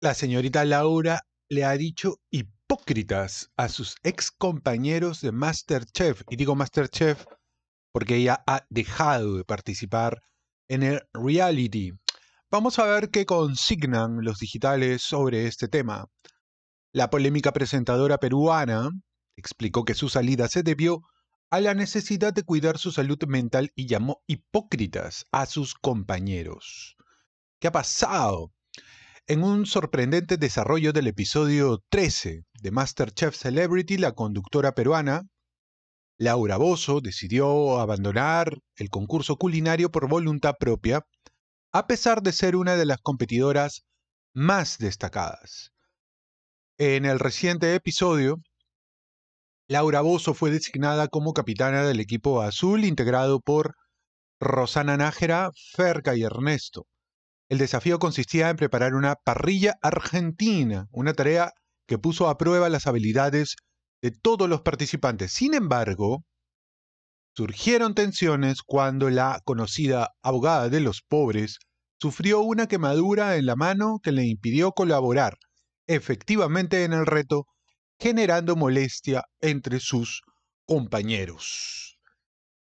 la señorita Laura le ha dicho hipócritas a sus ex compañeros de Masterchef. Y digo Masterchef porque ella ha dejado de participar en el reality. Vamos a ver qué consignan los digitales sobre este tema. La polémica presentadora peruana explicó que su salida se debió a la necesidad de cuidar su salud mental y llamó hipócritas a sus compañeros. ¿Qué ha pasado? En un sorprendente desarrollo del episodio 13 de MasterChef Celebrity, la conductora peruana Laura Bozo decidió abandonar el concurso culinario por voluntad propia, a pesar de ser una de las competidoras más destacadas. En el reciente episodio, Laura Bozo fue designada como capitana del equipo azul integrado por Rosana Nájera, Ferca y Ernesto. El desafío consistía en preparar una parrilla argentina, una tarea que puso a prueba las habilidades de todos los participantes. Sin embargo, surgieron tensiones cuando la conocida abogada de los pobres sufrió una quemadura en la mano que le impidió colaborar efectivamente en el reto, generando molestia entre sus compañeros.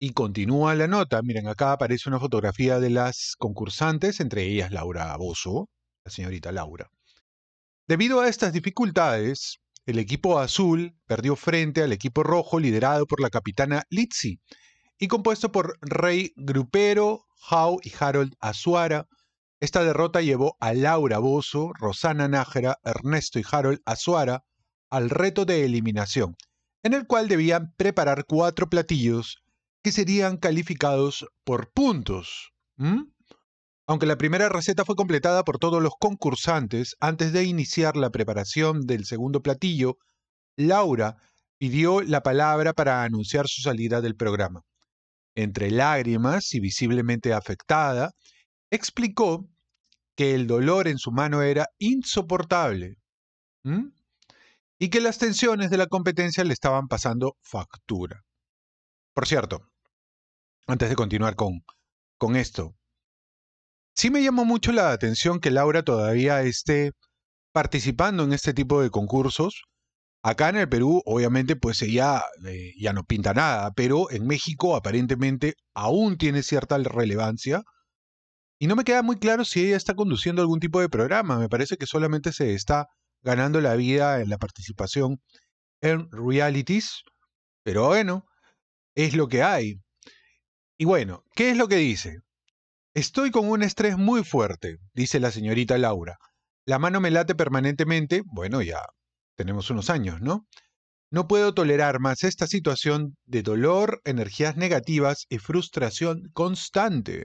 Y continúa la nota. Miren, acá aparece una fotografía de las concursantes, entre ellas Laura Bozo, la señorita Laura. Debido a estas dificultades, el equipo azul perdió frente al equipo rojo liderado por la capitana Litsi y compuesto por Rey Grupero, Howe y Harold Azuara. Esta derrota llevó a Laura Bozo, Rosana Nájera, Ernesto y Harold Azuara al reto de eliminación, en el cual debían preparar cuatro platillos que serían calificados por puntos. Aunque la primera receta fue completada por todos los concursantes antes de iniciar la preparación del segundo platillo, Laura pidió la palabra para anunciar su salida del programa. Entre lágrimas y visiblemente afectada, explicó que el dolor en su mano era insoportable y que las tensiones de la competencia le estaban pasando factura. Por cierto, antes de continuar con, con esto. Sí me llamó mucho la atención que Laura todavía esté participando en este tipo de concursos. Acá en el Perú, obviamente, pues ella eh, ya no pinta nada, pero en México aparentemente aún tiene cierta relevancia. Y no me queda muy claro si ella está conduciendo algún tipo de programa. Me parece que solamente se está ganando la vida en la participación en realities. Pero bueno, es lo que hay. Y bueno, ¿qué es lo que dice? Estoy con un estrés muy fuerte, dice la señorita Laura. La mano me late permanentemente, bueno, ya tenemos unos años, ¿no? No puedo tolerar más esta situación de dolor, energías negativas y frustración constante.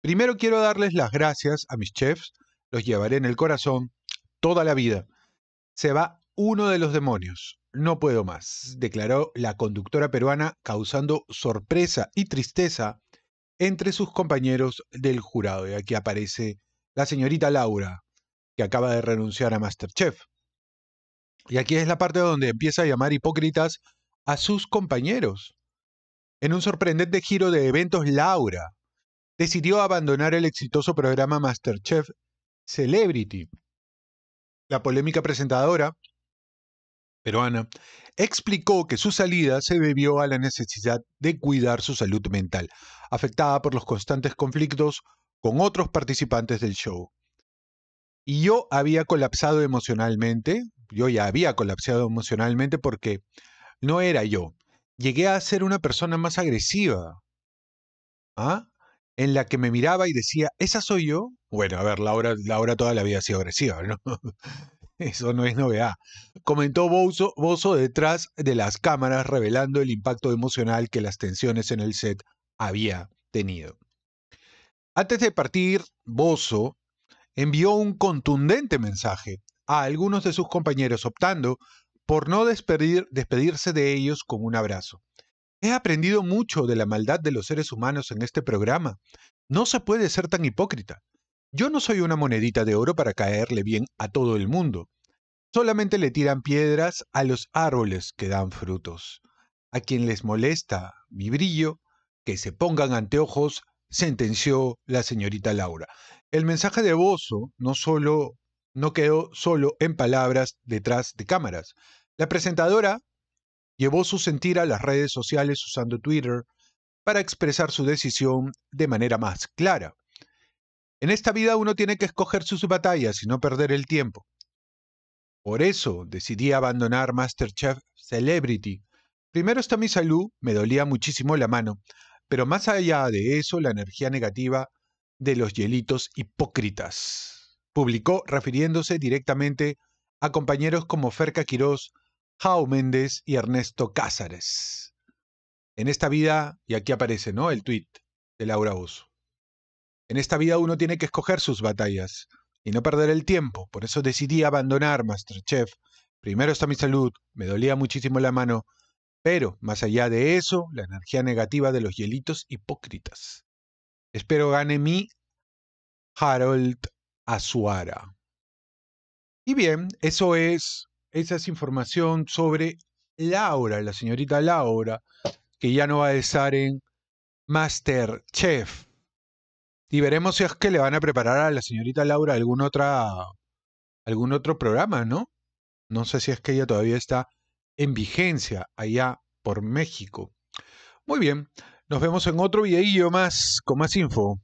Primero quiero darles las gracias a mis chefs, los llevaré en el corazón toda la vida. Se va uno de los demonios, no puedo más, declaró la conductora peruana, causando sorpresa y tristeza entre sus compañeros del jurado. Y aquí aparece la señorita Laura, que acaba de renunciar a Masterchef. Y aquí es la parte donde empieza a llamar hipócritas a sus compañeros. En un sorprendente giro de eventos, Laura decidió abandonar el exitoso programa Masterchef Celebrity. La polémica presentadora peruana, explicó que su salida se debió a la necesidad de cuidar su salud mental, afectada por los constantes conflictos con otros participantes del show. Y yo había colapsado emocionalmente, yo ya había colapsado emocionalmente porque no era yo. Llegué a ser una persona más agresiva, ¿ah? en la que me miraba y decía, ¿esa soy yo? Bueno, a ver, Laura, Laura toda la vida ha sido agresiva, ¿no? Eso no es novedad, comentó Bozo, detrás de las cámaras, revelando el impacto emocional que las tensiones en el set había tenido. Antes de partir, Bozo envió un contundente mensaje a algunos de sus compañeros, optando por no despedirse de ellos con un abrazo. He aprendido mucho de la maldad de los seres humanos en este programa. No se puede ser tan hipócrita. Yo no soy una monedita de oro para caerle bien a todo el mundo. Solamente le tiran piedras a los árboles que dan frutos. A quien les molesta mi brillo, que se pongan anteojos, sentenció la señorita Laura. El mensaje de Bozo no solo no quedó solo en palabras detrás de cámaras. La presentadora llevó su sentir a las redes sociales usando Twitter para expresar su decisión de manera más clara. En esta vida uno tiene que escoger sus batallas y no perder el tiempo. Por eso decidí abandonar Masterchef Celebrity. Primero está mi salud, me dolía muchísimo la mano, pero más allá de eso, la energía negativa de los hielitos hipócritas. Publicó refiriéndose directamente a compañeros como Ferca Quirós, Jao Méndez y Ernesto Cázares. En esta vida, y aquí aparece, ¿no? El tuit de Laura Oso. En esta vida uno tiene que escoger sus batallas y no perder el tiempo. Por eso decidí abandonar Masterchef. Primero está mi salud, me dolía muchísimo la mano, pero más allá de eso, la energía negativa de los hielitos hipócritas. Espero gane mi Harold Azuara. Y bien, eso es, esa es información sobre Laura, la señorita Laura, que ya no va a estar en Masterchef. Y veremos si es que le van a preparar a la señorita Laura algún, otra, algún otro programa, ¿no? No sé si es que ella todavía está en vigencia allá por México. Muy bien, nos vemos en otro yo más con más info.